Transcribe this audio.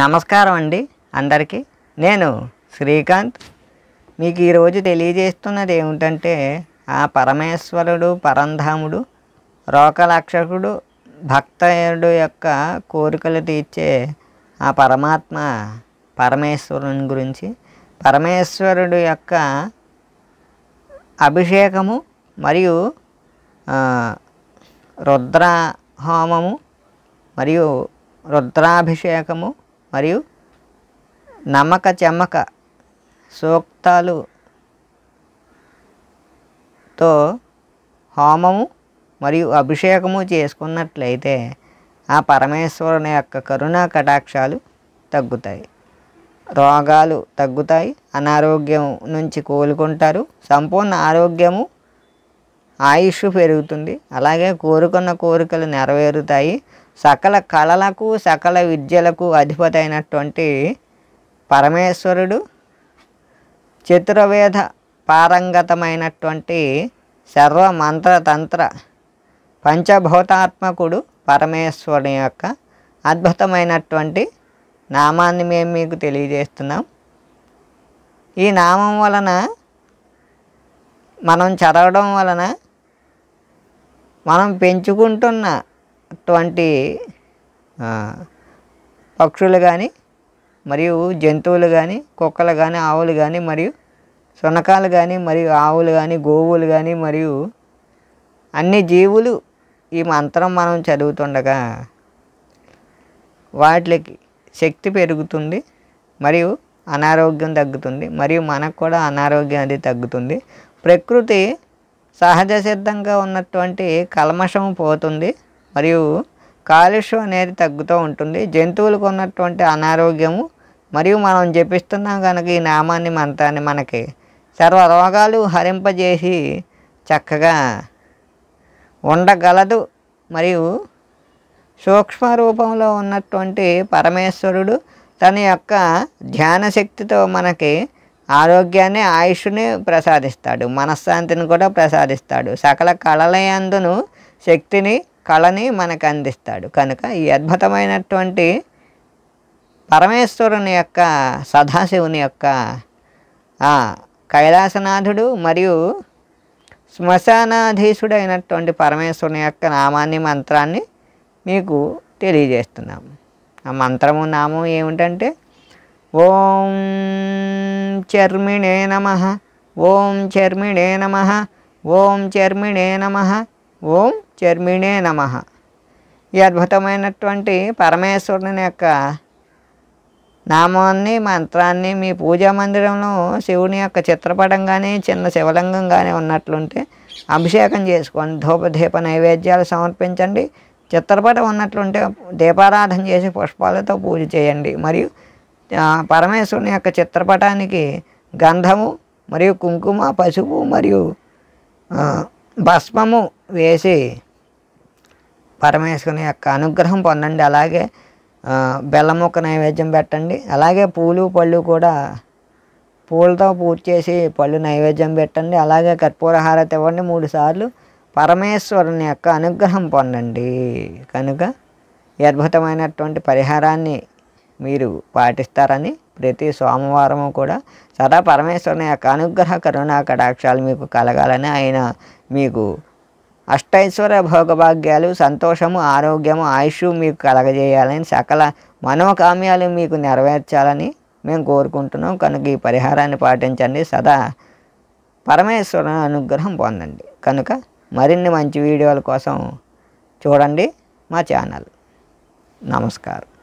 నమస్కారం అండి అందరికీ నేను శ్రీకాంత్ మీకు ఈరోజు తెలియజేస్తున్నది ఏమిటంటే ఆ పరమేశ్వరుడు పరంధాముడు రోకలక్షకుడు భక్తయుడు యొక్క కోరికలు తీర్చే ఆ పరమాత్మ పరమేశ్వరుని గురించి పరమేశ్వరుడు యొక్క అభిషేకము మరియు రుద్ర హోమము మరియు రుద్రాభిషేకము మరియు నమ్మక చెమ్మక సూక్తాలుతో హోమము మరియు అభిషేకము చేసుకున్నట్లయితే ఆ పరమేశ్వరుని యొక్క కరుణా కటాక్షాలు తగ్గుతాయి రోగాలు తగ్గుతాయి అనారోగ్యం నుంచి కోలుకుంటారు సంపూర్ణ ఆరోగ్యము ఆయుష్ పెరుగుతుంది అలాగే కోరుకున్న కోరికలు నెరవేరుతాయి సకల కళలకు సకల విద్యలకు అధిపతి అయినటువంటి పరమేశ్వరుడు చతుర్వేద పారంగతమైనటువంటి సర్వ మంత్రతంత్ర పంచభూతాత్మకుడు పరమేశ్వరుని యొక్క అద్భుతమైనటువంటి నామాన్ని మేము మీకు తెలియజేస్తున్నాం ఈ నామం వలన మనం చదవడం వలన మనం పెంచుకుంటున్న అటువంటి పక్షులు కానీ మరియు జంతువులు కానీ కుక్కలు కానీ ఆవులు కానీ మరియు సునకాలు కానీ మరియు ఆవులు కానీ గోవులు కానీ మరియు అన్ని జీవులు ఈ మంత్రం మనం చదువుతుండగా వాటికి శక్తి పెరుగుతుంది మరియు అనారోగ్యం తగ్గుతుంది మరియు మనకు కూడా అనారోగ్యం అది తగ్గుతుంది ప్రకృతి సహజ సిద్ధంగా ఉన్నటువంటి కల్మషం పోతుంది మరియు కాలుష్యం అనేది తగ్గుతూ ఉంటుంది జంతువులకు ఉన్నటువంటి అనారోగ్యము మరియు మనం జపిస్తున్నాం కనుక ఈ నామాన్ని మంత్రాన్ని మనకి సర్వ రోగాలు హరింపజేసి చక్కగా ఉండగలదు మరియు సూక్ష్మ రూపంలో ఉన్నటువంటి పరమేశ్వరుడు తన యొక్క ధ్యాన శక్తితో మనకి ఆరోగ్యాన్ని ఆయుష్ని ప్రసాదిస్తాడు మనశ్శాంతిని కూడా ప్రసాదిస్తాడు సకల కళలయందును శక్తిని కళని మనకు అందిస్తాడు కనుక ఈ అద్భుతమైనటువంటి పరమేశ్వరుని యొక్క సదాశివుని యొక్క కైలాసనాథుడు మరియు శ్మశానాధీశుడైనటువంటి పరమేశ్వరుని యొక్క నామాన్ని మంత్రాన్ని మీకు తెలియజేస్తున్నాము ఆ మంత్రము నామం ఏమిటంటే ఓం చర్మిణే నమ ఓం చర్మిణే నమ ఓం చర్మిణే నమ ఓం చర్మిణే నమ ఈ అద్భుతమైనటువంటి పరమేశ్వరుని యొక్క నామాన్ని మంత్రాన్ని మీ పూజా మందిరంలో శివుని యొక్క చిత్రపటం కానీ చిన్న శివలింగం కానీ ఉన్నట్లుంటే అభిషేకం చేసుకోండి ధూపదీప నైవేద్యాలు సమర్పించండి చిత్రపటం ఉన్నట్లుంటే దీపారాధన చేసి పుష్పాలతో పూజ చేయండి మరియు పరమేశ్వరుని యొక్క చిత్రపటానికి గంధము మరియు కుంకుమ పసుపు మరియు భస్మము వేసి పరమేశ్వరుని యొక్క అనుగ్రహం పొందండి అలాగే బెల్లముక్క నైవేద్యం పెట్టండి అలాగే పూలు పళ్ళు కూడా పూలతో పూజ చేసి పళ్ళు నైవేద్యం పెట్టండి అలాగే కర్పూరహారత ఇవ్వండి మూడు సార్లు పరమేశ్వరుని యొక్క అనుగ్రహం పొందండి కనుక ఈ అద్భుతమైనటువంటి పరిహారాన్ని మీరు పాటిస్తారని ప్రతి సోమవారము కూడా సదా పరమేశ్వరుని యొక్క అనుగ్రహ కరుణా కటాక్షాలు మీకు కలగాలని ఆయన మీకు అష్టైశ్వర్య భోగభాగ్యాలు సంతోషము ఆరోగ్యము ఆయుష్ మీకు కలగజేయాలని సకల మనోకామ్యాలు మీకు నెరవేర్చాలని మేము కోరుకుంటున్నాం కనుక ఈ పరిహారాన్ని పాటించండి సదా పరమేశ్వరుని అనుగ్రహం పొందండి కనుక మరిన్ని మంచి వీడియోల కోసం చూడండి మా ఛానల్ నమస్కారం